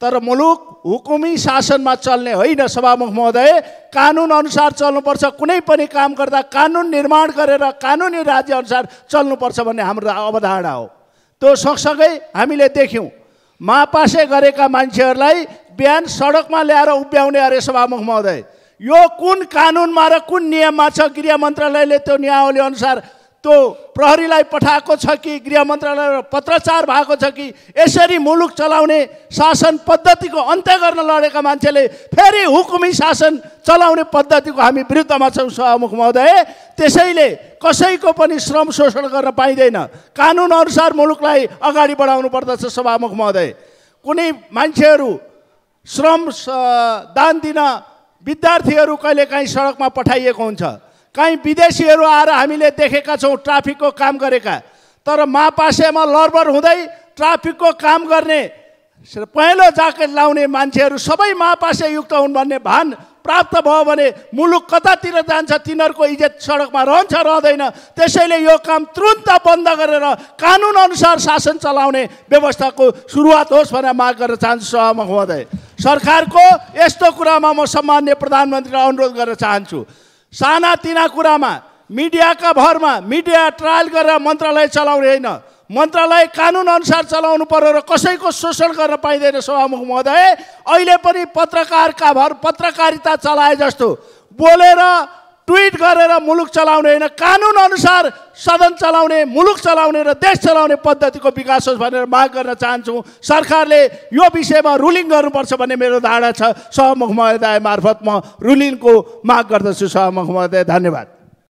तर मुलुक हुकुमी शासनमा चल्ने होइन सभामुख महोदय कानुन अनुसार चल्नुपर्छ कुनै पनि काम गर्दा कानुन निर्माण गरेर कानुनी राज्यअनुसार चल्नुपर्छ भन्ने हाम्रो अवधारणा हो त्यो सँगसँगै हामीले देख्यौँ मापासे गरेका मान्छेहरूलाई बिहान सडकमा ल्याएर उभ्याउने अरे सभामुख महोदय यो कुन कानुनमा र कुन नियममा छ गृह मन्त्रालयले त्यो नियावली अनुसार त्यो प्रहरीलाई पठाएको छ कि गृह मन्त्रालय पत्रचार भएको छ कि यसरी मुलुक चलाउने शासन पद्धतिको अन्त्य गर्न लडेका मान्छेले फेरि हुकुमी शासन चलाउने पद्धतिको हामी विरुद्धमा छौँ सभामुख महोदय त्यसैले कसैको पनि श्रम शोषण गर्न पाइँदैन कानुनअनुसार मुलुकलाई अगाडि बढाउनु पर्दछ सभामुख महोदय कुनै मान्छेहरू श्रम दान दिन विद्यार्थीहरू कहिलेकाहीँ सडकमा पठाइएको हुन्छ कहीँ विदेशीहरू आएर हामीले देखेका छौँ ट्राफिकको काम गरेका तर मापासेमा लरबर हुँदै ट्राफिकको काम गर्ने पहेँलो जाकेट लाउने मान्छेहरू सबै मापासे युक्त हुन् भन्ने भान प्राप्त भयो भने मुलुक कतातिर जान्छ तिनीहरूको इज्जत सडकमा रहन्छ रहँदैन त्यसैले यो काम तुरन्त बन्द गरेर अनुसार शासन चलाउने व्यवस्थाको सुरुवात होस् भनेर माग गर्न चाहन्छु सभामा महोदय सरकारको यस्तो कुरामा म सम्मान्य प्रधानमन्त्रीलाई अनुरोध गर्न चाहन्छु सानातिना कुरामा मिडियाका भरमा मिडिया ट्रायल गरेर मन्त्रालय चलाउने होइन मन्त्रालय कानुनअनुसार चलाउनु पर्यो र कसैको शोषण गर्न पाइँदैन सभामुख महोदय अहिले पनि पत्रकारका भर पत्रकारिता चलाए जस्तो बोलेर ट्विट गरेर मुलुक चलाउने होइन अनुसार सदन चलाउने मुलुक चलाउने र देश चलाउने पद्धतिको विकास होस् भनेर माग गर्न चाहन्छु सरकारले यो विषयमा रुलिङ गर्नुपर्छ भन्ने मेरो धारणा छ सहमुख महोदय मार्फत म मा रुलिङको माग गर्दछु सहमुख महोदय धन्यवाद